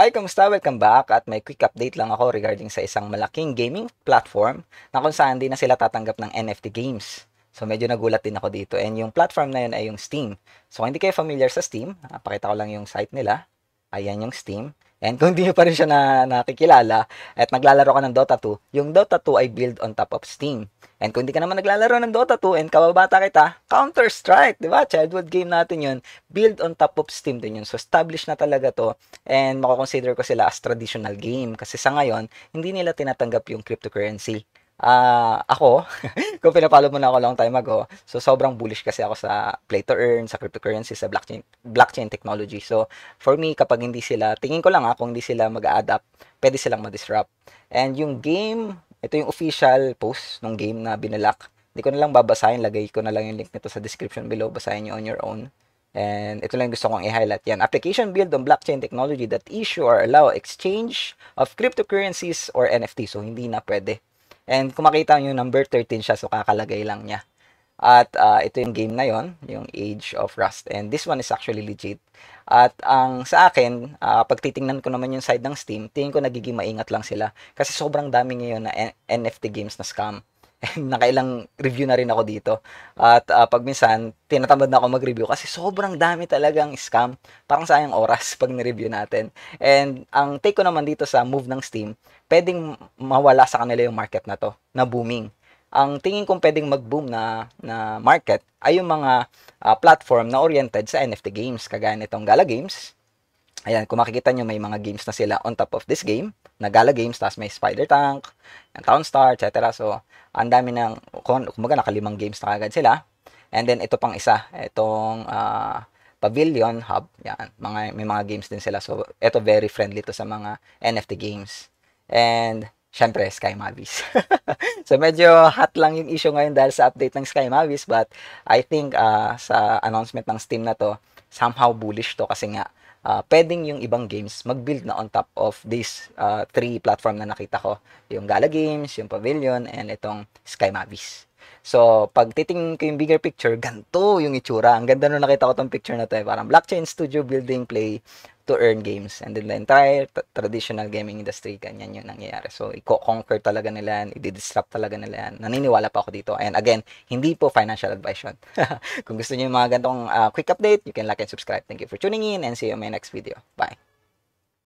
Hi, kumusta? Welcome back at may quick update lang ako regarding sa isang malaking gaming platform na kung saan din na sila tatanggap ng NFT games. So medyo nagulat din ako dito and yung platform na yun ay yung Steam. So kung hindi kayo familiar sa Steam, ah, pakita ko lang yung site nila. Ayan yung Steam. And kung hindi nyo pa rin siya na, nakikilala at naglalaro ka ng Dota 2, yung Dota 2 ay build on top of Steam. And kung hindi ka naman naglalaro ng Dota 2 and kababata kita, Counter-Strike, di ba? Childhood game natin yun. Build on top of Steam din yun. So, established na talaga to. And makakonsider ko sila as traditional game. Kasi sa ngayon, hindi nila tinatanggap yung cryptocurrency uh, ako, kung pinapalo mo na ako long time ago, so sobrang bullish kasi ako sa play to earn, sa cryptocurrency, sa blockchain, blockchain technology. So for me, kapag hindi sila, tingin ko lang ha, ah, kung hindi sila mag adapt pwede silang ma-disrupt. And yung game, ito yung official post ng game na binalak. Hindi ko na lang babasahin, lagay ko na lang yung link nito sa description below, basahin nyo on your own. And ito lang gusto kong i-highlight yan. Application built on blockchain technology that issue or allow exchange of cryptocurrencies or NFT. So, hindi na pwede And kung makita nyo, number 13 siya, so kakalagay lang niya. At uh, ito yung game na yon, yung Age of Rust. And this one is actually legit. At ang sa akin, uh, pag titingnan ko naman yung side ng Steam, tingin ko nagiging maingat lang sila. Kasi sobrang dami ngayon na N- NFT games na scam. nakailang review na rin ako dito. At uh, pag minsan, tinatamad na ako mag-review kasi sobrang dami talagang scam. Parang sayang oras pag ni-review natin. And ang take ko naman dito sa move ng Steam, pwedeng mawala sa kanila yung market na to, na booming. Ang tingin kong pwedeng mag-boom na, na market ay yung mga uh, platform na oriented sa NFT games, kagaya nitong Gala Games. Ayan, kung makikita nyo, may mga games na sila on top of this game na Gala Games, tapos may Spider Tank, yung Town Star, etc. So, ang dami ng, kumbaga nakalimang games na kagad sila. And then, ito pang isa, itong uh, Pavilion Hub, yan, mga, may mga games din sila. So, ito very friendly to sa mga NFT games. And, syempre, Sky Mavis. so, medyo hot lang yung issue ngayon dahil sa update ng Sky Mavis, but I think uh, sa announcement ng Steam na to, somehow bullish to kasi nga, uh, pwedeng yung ibang games mag-build na on top of these uh, ah, three platform na nakita ko. Yung Gala Games, yung Pavilion, and itong Sky Mavis. So, pag titingin ko yung bigger picture, ganto yung itsura. Ang ganda nung nakita ko tong picture na to. Eh. Parang blockchain studio building play to earn games. And then the entire traditional gaming industry, ganyan yung nangyayari. So, i-conquer talaga nila yan, i-disrupt talaga nila yan. Naniniwala pa ako dito. And again, hindi po financial advice yun. Kung gusto niyo yung mga ganitong uh, ah, quick update, you can like and subscribe. Thank you for tuning in and see you on my next video. Bye!